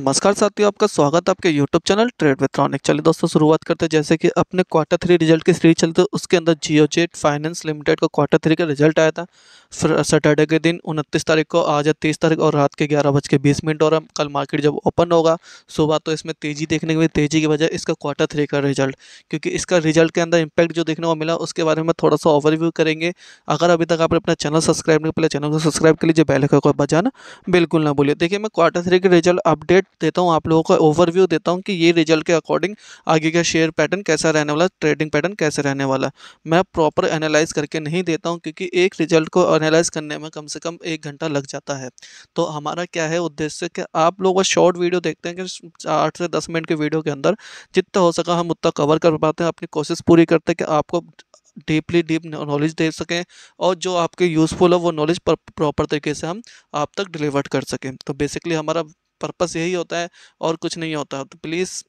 नमस्कार साथियों आपका स्वागत है आपके YouTube चैनल ट्रेड विथ्रॉनिक चलिए दोस्तों शुरुआत करते हैं जैसे कि अपने क्वार्टर थ्री रिजल्ट की सीरीज चलते उसके अंदर जियो जेट फाइनेंस लिमिटेड का क्वार्टर थ्री का रिजल्ट आया था फिर सैटरडे के दिन उनतीस तारीख को आज है तीस तारीख और रात के ग्यारह बज के बीस मिनट और कल मार्केट जब ओपन होगा सुबह तो इसमें तेज़ी देखने के लिए तेज़ी की वजह इसका क्वार्टर थ्री का रिजल्ट क्योंकि इसका रिजल्ट के अंदर इम्पैक्ट जो देखने को मिला उसके बारे में थोड़ा सा ओवरव्यू करेंगे अगर अभी तक आपने अपना चैनल सब्सक्राइब नहीं पहले चैनल को सब्सक्राइब कर लीजिए बेल को बजाना बिल्कुल ना बोलिए देखिए मैं क्वार्टर थ्री के रिजल्ट अपडेट देता हूँ आप लोगों को ओवरव्यू देता हूँ कि ये रिजल्ट के अकॉर्डिंग आगे का शेयर पैटर्न कैसा रहने वाला ट्रेडिंग पैटर्न कैसे रहने वाला मैं प्रॉपर एनालाइज करके नहीं देता हूँ क्योंकि एक रिजल्ट को एनालाइज करने में कम से कम एक घंटा लग जाता है तो हमारा क्या है उद्देश्य कि आप लोग शॉर्ट वीडियो देखते हैं कि आठ से दस मिनट के वीडियो के अंदर जितना हो सका हम उतना कवर कर पाते हैं अपनी कोशिश पूरी करते हैं कि आपको डीपली डीप नॉलेज दे सकें और जो आपके यूज़फुल है वो नॉलेज प्रॉपर तरीके से हम आप तक डिलीवर कर सकें तो बेसिकली हमारा पर्पस यही होता है और कुछ नहीं होता तो प्लीज़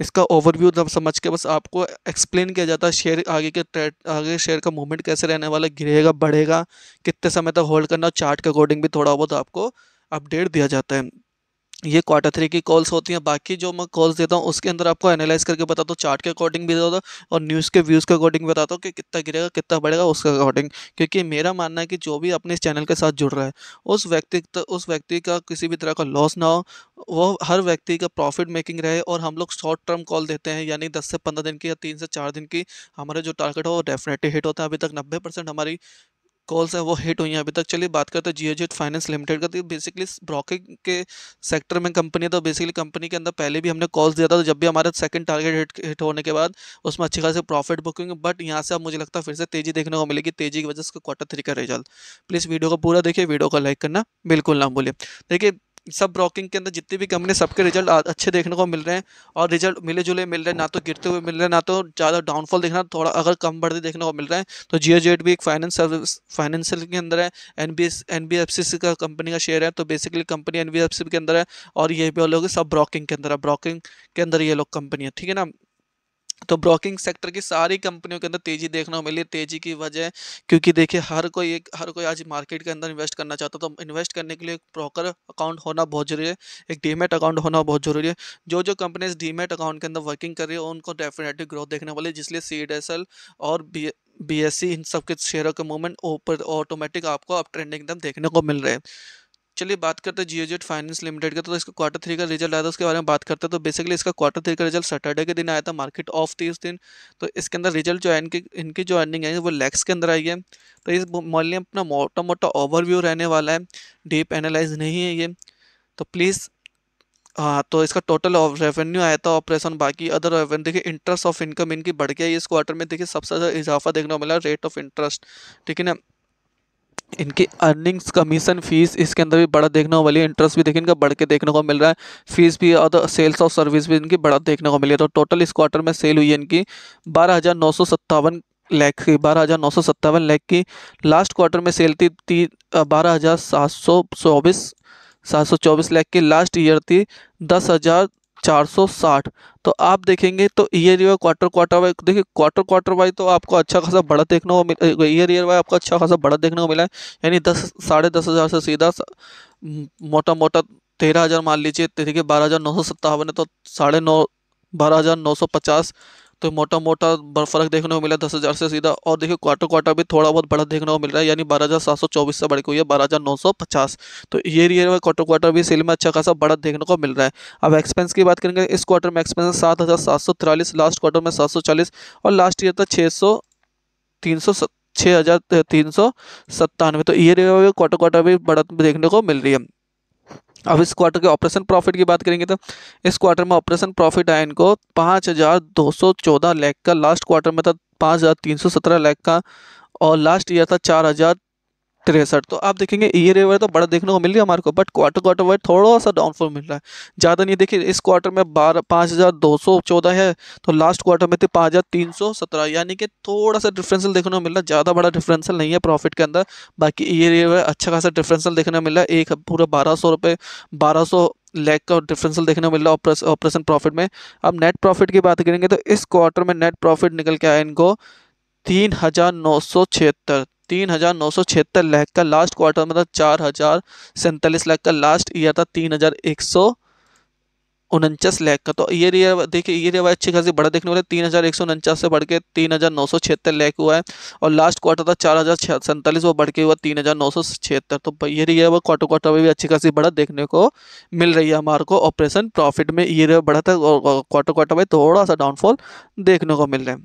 इसका ओवरव्यू जब तो समझ के बस आपको एक्सप्लेन किया जाता है शेयर आगे के ट्रेड आगे शेयर का मूवमेंट कैसे रहने वाला गिरेगा बढ़ेगा कितने समय तक होल्ड करना और चार्ट के अकॉर्डिंग भी थोड़ा बहुत आपको अपडेट दिया जाता है ये क्वार्टर थ्री की कॉल्स होती हैं बाकी जो मैं कॉल्स देता हूँ उसके अंदर आपको एनालाइज करके बताता हूँ चार्ट के अकॉर्डिंग भी देता हूँ और न्यूज़ के व्यूज़ के अकॉर्डिंग बताता हूँ कि कितना गिरेगा कितना बढ़ेगा उसके अकॉर्डिंग क्योंकि मेरा मानना है कि जो भी अपने इस चैनल के साथ जुड़ रहा है उस व्यक्ति उस व्यक्ति का किसी भी तरह का लॉस ना हो वो हर व्यक्ति का प्रॉफिट मेकिंग रहे और हम लोग शॉर्ट टर्म कॉल देते हैं यानी दस से पंद्रह दिन की या तीन से चार दिन की हमारे जो टारगेट है वो डेफिनेटली हिट होता है अभी तक नब्बे परसेंट हमारी कॉल्स हैं वो हिट हुई हैं अभी तक चलिए बात करते हैं जियो जेट फाइनेंस लिमिटेड का तो बेसिकली ब्रोकिंग के सेक्टर में कंपनी है तो बेसिकली कंपनी के अंदर पहले भी हमने कॉल्स दिया था तो जब भी हमारा सेकंड टारगेट हिट हिट होने के बाद उसमें अच्छी खासी प्रॉफिट बुकिंग बट यहाँ से अब मुझे लगता है फिर से तेजी देखने को मिलेगी तेजी की वजह से क्वार्टर थ्री का रिजल्ट प्लीज़ वीडियो को पूरा देखिए वीडियो को लाइक करना बिल्कुल ना भूलिए देखिए सब ब्रोकिंग के अंदर जितनी भी कंपनी सबके रिजल्ट अच्छे देखने को मिल रहे हैं और रिजल्ट मिले जुले मिल रहे हैं ना तो गिरते हुए मिल रहे हैं ना तो ज़्यादा डाउनफॉल देखना थोड़ा अगर कम बढ़ते देखने को मिल रहा है तो जियो जेट भी एक फाइनेंस सर्विस फाइनेंशियल के अंदर है N B N B F C का कंपनी का शेयर है तो basically company N B F C के अंदर है और ये भी लोग सब ब्रोकिंग के अंदर है ब्रोकिंग के अंदर ये लोग कंपनी है ठीक है ना तो ब्रोकिंग सेक्टर की सारी कंपनियों के अंदर तेजी देखने को मिली तेजी की वजह क्योंकि देखिए हर कोई एक हर कोई आज मार्केट के अंदर इन्वेस्ट करना चाहता तो इन्वेस्ट करने के लिए एक ब्रोकर अकाउंट होना बहुत जरूरी है एक डीमेट अकाउंट होना बहुत जरूरी है जो जो कंपनीज डीमेट अकाउंट के अंदर वर्किंग कर रही है उनको डेफिनेटली ग्रोथ देखने वाली है जिसलिए सी और बी बी e इन सब के शेयरों के मूवमेंट ऊपर ऑटोमेटिक आपको अब ट्रेंडिंग एकदम देखने को मिल रहे हैं चलिए बात करते हैं जियो जेट फाइनेंस लिमिटेड का तो इसका क्वार्टर थ्री का रिजल्ट आया था उसके बारे में बात करते हैं तो बेसिकली इसका क्वार्टर थ्री का रिजल्ट सैटरडे के दिन आया था मार्केट ऑफ थी इस दिन तो इसके अंदर रिजल्ट जो है इनकी इनकी जो अर्निंग है वो लैक्स के अंदर आई है तो इस मान लिया अपना मोटा मोटा ओवरव्यू रहने वाला है डीप एनालाइज नहीं है ये तो प्लीज़ हाँ तो इसका टोटल रेवेन्यू आया था ऑपरेशन बाकी अदर रेवेन्यू देखिए इंटरेस्ट ऑफ इनकम इनकी बढ़ गया है इस क्वार्टर में देखिए सबसे ज़्यादा इजाफा देखने को मिला रेट ऑफ इंटरेस्ट ठीक है ना इनकी अर्निंग्स कमीशन फीस इसके अंदर भी बड़ा देखने को मिली इंटरेस्ट भी देखिए इनका बढ़ के देखने को मिल रहा है फीस भी और सेल्स और सर्विस भी इनकी बड़ा देखने को मिली है तो टोटल इस क्वार्टर में सेल हुई है इनकी बारह हज़ार नौ सौ सत्तावन लैख की बारह हज़ार नौ सौ सत्तावन लैख की लास्ट क्वार्टर में सेल थी ती बारह हज़ार सात सौ चौबीस सात सौ चौबीस लैख की लास्ट ईयर थी दस हज़ार 460 तो आप देखेंगे तो year year quarter quarter wise देखिए क्वार्टर क्वार्टर वाइज तो आपको अच्छा खासा बड़ा देखने को मिला ईयर ईयर वाइज आपको अच्छा खासा बड़ा देखने को मिला है यानी दस साढ़े दस हज़ार से सीधा मोटा मोटा तेरह हज़ार मान लीजिए तो देखिए बारह हज़ार नौ सौ सत्तावन है तो साढ़े नौ बारह हज़ार नौ सौ पचास तो मोटा मोटा फर्क देखने को मिला दस हज़ार से सीधा और देखिए क्वार्टर क्वार्टर भी थोड़ा बहुत बढ़त देखने को मिल रहा है यानी बारह हज़ार सात सौ चौबीस से बढ़ के हुई है बारह हज़ार नौ सौ पचास तो ये ईयर में क्वार्टर क्वार्टर भी सेल में अच्छा खासा बढ़त देखने को मिल रहा है अब एक्सपेंस की बात करेंगे इस क्वार्टर में एक्सपेंस सात हज़ार सात सौ तिरालीस लास्ट क्वार्टर में सात सौ चालीस और लास्ट ईयर था छः सौ तीन सौ छः हज़ार तीन सौ सत्तानवे तो ईयर क्वार्टर क्वार्टर भी बढ़त देखने को मिल रही है अब इस क्वार्टर के ऑपरेशन प्रॉफिट की बात करेंगे तो इस क्वार्टर में ऑपरेशन प्रॉफिट आया इनको पाँच हज़ार दो सौ चौदह लैख का लास्ट क्वार्टर में था पाँच हज़ार तीन सौ सत्रह लैख का और लास्ट ईयर था चार हज़ार तिरसठ तो आप देखेंगे ईयर एवर तो बड़ा देखने को मिल गया हमारे को बट क्वार्टर क्वार्टर वाइज थोड़ा सा डाउनफॉल मिल रहा है ज़्यादा नहीं देखिए इस क्वार्टर में बारह पाँच हज़ार दो सौ चौदह है तो लास्ट क्वार्टर में थे पाँच हज़ार तीन सौ सत्रह यानी कि थोड़ा सा डिफरेंसल देखने को मिल रहा है ज़्यादा बड़ा डिफरेंसल नहीं है प्रॉफिट के अंदर बाकी ईयर एवर अच्छा खासा डिफरेंसल देखने को मिल रहा है एक पूरा बारह सौ रुपये बारह सौ लैक का डिफरेंसल देखने को मिल रहा है ऑपरेशन प्रॉफिट में अब नेट प्रॉफिट की बात करेंगे तो इस क्वार्टर में नेट प्रॉफिट निकल के आया इनको तीन हज़ार नौ सौ छिहत्तर तीन हज़ार नौ सौ छिहत्तर लाख का लास्ट क्वार्टर में था चार हज़ार सैंतालीस लाख का लास्ट ईयर था तीन हज़ार एक सौ उनचास लाख का तो ये ईयर देखिए ये रियर अच्छी खासी बढ़ा देखने वाले तीन हज़ार एक सौ उनचास से बढ़ के तीन हज़ार नौ सौ छिहत्तर लाख हुआ है और लास्ट क्वार्टर था चार हज़ार सैंतालीस वो बढ़ के हुआ तीन हज़ार नौ सौ छिहत्तर तो ये वो क्वार्टर क्वार्टर में भी अच्छी खासी बढ़ा देखने को मिल रही है हमारे को ऑपरेशन प्रॉफिट में ये रियर बढ़ा था और क्वार्टर क्वार्टर में थोड़ा सा डाउनफॉल देखने को मिल रहा है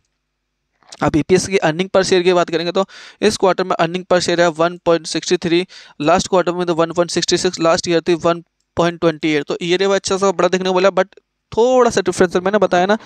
अब ईपीएस e की अर्निंग पर शेयर की बात करेंगे तो इस क्वार्टर में अर्निंग पर शेयर है 1.63 लास्ट क्वार्टर में तो 1.66 लास्ट ईयर थी 1.28 तो ईयर वाइज अच्छा सा बड़ा देखने को मिला बट थोड़ा सा डिफरेंस है तो मैंने बताया ना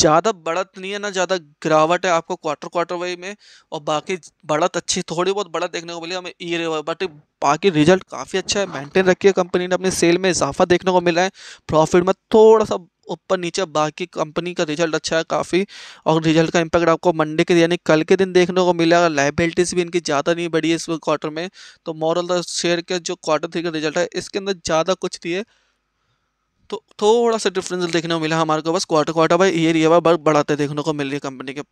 ज़्यादा बढ़त नहीं है ना ज़्यादा गिरावट है आपको क्वार्टर क्वार्टर वाई में और बाकी बढ़त अच्छी थोड़ी बहुत बढ़त देखने को मिली हमें ईयर वाई बट बाकी रिजल्ट काफ़ी अच्छा है मेंटेन रखी है कंपनी ने अपने सेल में इजाफा देखने को मिला है प्रॉफिट में थोड़ा सा ऊपर नीचे बाकी कंपनी का रिजल्ट अच्छा है काफ़ी और रिजल्ट का इम्पैक्ट आपको मंडे के यानी कल के दिन देखने को मिला लाइबिलिटीज़ भी इनकी ज़्यादा नहीं बढ़ी इस क्वार्टर में तो मॉरल द शेयर के जो क्वार्टर थ्री का रिजल्ट है इसके अंदर ज़्यादा कुछ नहीं तो थोड़ा सा डिफरेंस देखने को मिला हमारे को बस quarter quarter by year year बार बढ़ाते देखने को मिल रही है कंपनी के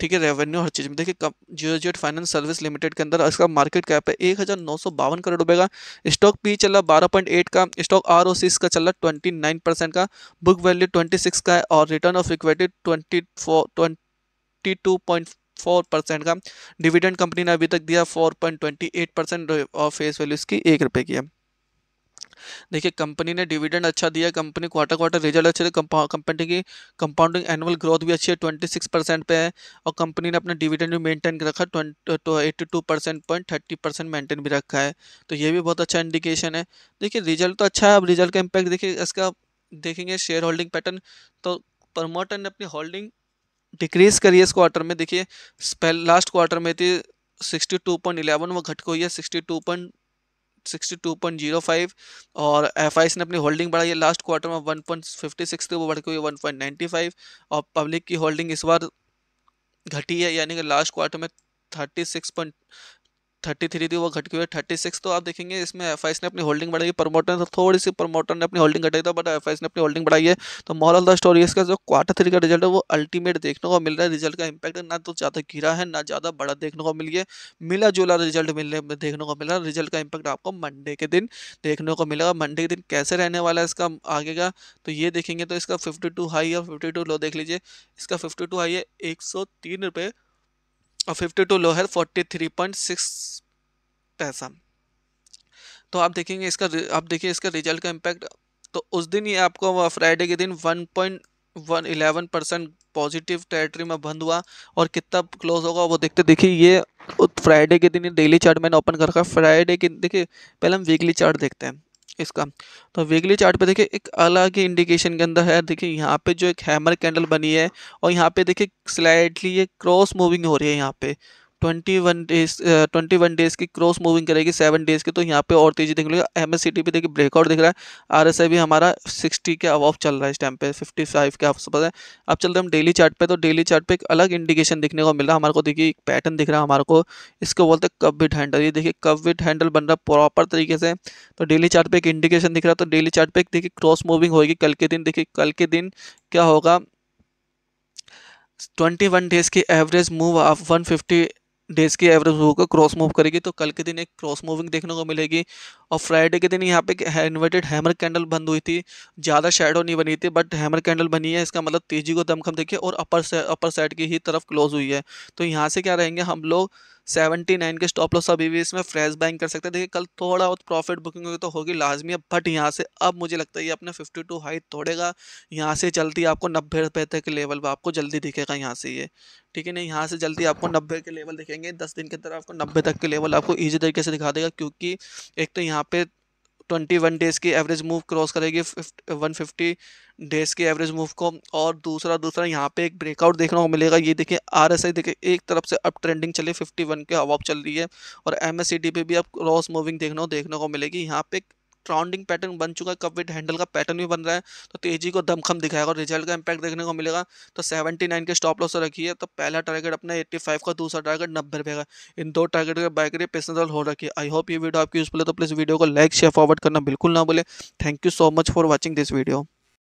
ठीक है रेवेन्यू हर चीज़ में देखिए Jio jet finance service limited के अंदर इसका मार्केट कैप है एक हज़ार नौ सौ बावन करोड़ रुपए का स्टॉक पी चल रहा बारह पॉइंट एट का स्टॉक आर ओ सी इसका चल रहा ट्वेंटी नाइन परसेंट का बुक वैल्यू ट्वेंटी सिक्स का है और return of equity twenty four twenty two point four percent का डिविडेंड कंपनी ने अभी तक दिया four point twenty eight percent और फेस वैल्यू इसकी एक रुपये की है देखिए कंपनी ने डिविडेंड अच्छा दिया कंपनी क्वार्टर क्वार्टर रिजल्ट अच्छे थे कंपनी की कंपाउंडिंग एनुअल ग्रोथ भी अच्छी है ट्वेंटी सिक्स परसेंट पे है और कंपनी ने अपना डिविडेंड भी मेंटेन कर रखा twenty eighty two percent point thirty percent maintain भी रखा है तो ये भी बहुत अच्छा इंडिकेशन है देखिए रिजल्ट तो अच्छा है अब रिजल्ट का इम्पैक्ट देखिए इसका देखेंगे शेयर होल्डिंग पैटर्न तो प्रमोटर ने अपनी होल्डिंग डिक्रीज करी इस क्वार्टर में देखिए लास्ट क्वार्टर में थी सिक्सटी टू पॉइंट इलेवन वो घट गई है सिक्सटी टू पॉइंट 62.05 और एफ ने अपनी होल्डिंग बढ़ाई है लास्ट क्वार्टर में 1.56 थी वो बढ़ के हुई 1.95 और पब्लिक की होल्डिंग इस बार घटी है यानी कि लास्ट क्वार्टर में thirty six point thirty three थी वो घट के हुए थर्टी सिक्स तो आप देखेंगे इसमें एफ ने अपनी होल्डिंग बढ़ाई प्रमोटर ने थोड़ी सी प्रमोटर ने अपनी होल्डिंग घटाई था बट एफ ने अपनी होल्डिंग बढ़ाई है तो मॉरल द स्टोरी इसका जो क्वार्टर थ्री का रिजल्ट है वो अल्टीमेट देखने को मिल रहा है रिजल्ट का इंपैक्ट ना तो ज़्यादा गिरा है ना ज़्यादा बड़ा देखने को मिल गया मिला जुला रिजल्ट मिलने देखने को मिला रिजल्ट का इंपैक्ट आपको मंडे के दिन देखने को मिलेगा मंडे के दिन कैसे रहने वाला है इसका आगे का तो ये देखेंगे तो इसका फिफ्टी टू हाई और फिफ्टी टू लो देख लीजिए इसका फिफ्टी टू हाई है एक सौ तीन रुपये और 52 लो है 43.6 पैसा तो आप देखेंगे इसका आप देखिए इसका रिजल्ट का इम्पैक्ट तो उस दिन ये आपको फ्राइडे के दिन one point one eleven percent positive territory में बंद हुआ और कितना क्लोज होगा वो देखते देखिए ये फ्राइडे के दिन डेली चार्ट मैंने ओपन कर रखा है फ्राइडे के देखिए पहले हम वीकली चार्ट देखते हैं इसका तो वीकली चार्ट पे देखिए एक अलग ही इंडिकेशन के अंदर है देखिए यहाँ पे जो एक हैमर कैंडल बनी है और यहाँ पे देखिए स्लाइडली ये क्रॉस मूविंग हो रही है यहाँ पे twenty one days twenty one days की क्रॉस मूविंग करेगी सेवन डेज की तो यहाँ पे और तेजी देखने लगेगा एम एस सी टी भी देखिए ब्रेकआउट दिख रहा है आर एस आई भी हमारा सिक्सटी के अबाव चल रहा है इस टाइम पे फिफ्टी फाइव के आसपास है अब चलते हैं हम डेली चार्ट पे तो डेली चार्ट पे एक अलग इंडिकेशन दिखने को मिल रहा है हमारे को देखिए एक पैटर्न दिख रहा है हमारे को इसको बोलते हैं कब विट हैंडल ये देखिए कब विट हैंडल बन रहा है प्रॉपर तरीके से तो डेली चार्ट पे एक इंडिकेशन दिख रहा है तो डेली चार्ट पे एक देखिए क्रॉस मूविंग होगी कल के दिन देखिए कल के दिन क्या होगा ट्वेंटी वन डेज़ की एवरेज मूव आप वन फिफ्टी डेज की एवरेज होकर क्रॉस मूव करेगी तो कल के दिन एक क्रॉस मूविंग देखने को मिलेगी और फ्राइडे के दिन यहाँ पे इन्वर्टेड हैमर कैंडल बंद हुई थी ज़्यादा शेडो नहीं बनी थी बट हैमर कैंडल बनी है इसका मतलब तेजी को दमखम देखिए और अपर से, अपर साइड की ही तरफ क्लोज हुई है तो यहाँ से क्या रहेंगे हम लोग सेवेंटी नाइन के स्टॉप लॉस अभी भी इसमें फ्रेश बाइंग कर सकते हैं देखिए कल थोड़ा बहुत प्रॉफिट बुकिंग होगी तो होगी लाजमी है बट यहाँ से अब मुझे लगता है ये अपने फिफ्टी टू हाइट तोड़ेगा यहाँ से जल्दी आपको नब्बे रुपये तक के लेवल पर आपको जल्दी दिखेगा यहाँ से ये ठीक है नहीं यहाँ से जल्दी आपको नब्बे के लेवल दिखेंगे दस दिन के अंदर आपको नब्बे तक के लेवल आपको ईजी तरीके से दिखा देगा क्योंकि एक तो यहाँ यहाँ पे 21 डेज की एवरेज मूव क्रॉस करेगी 150 डेज की एवरेज मूव को और दूसरा दूसरा यहाँ पे एक ब्रेकआउट देखने को मिलेगा ये देखिए आर एस आई देखिए एक तरफ से अब ट्रेंडिंग फिफ्टी 51 के अबाव चल रही है और एम एस सी डी पे भी अब क्रॉस मूविंग देखने को देखने को मिलेगी यहाँ पे ट्राउंडिंग पैटर्न बन चुका है कप विथ हैंडल का पैटर्न भी बन रहा है तो तेजी को दमखम दिखाएगा और रिजल्ट का इंपैक्ट देखने को मिलेगा तो 79 के स्टॉप लॉस रखी है तो पहला टारगेट अपना 85 का दूसरा टारगेट नब्बे रुपये का इन दो टारगेट के बाइक करिए पेसेंजल हो रखी है आई होप ये वीडियो आपकी यूजफुल है तो प्लीज़ वीडियो को लाइक शेयर फॉरवर्ड करना बिल्कुल ना बोले thank you so much for watching this video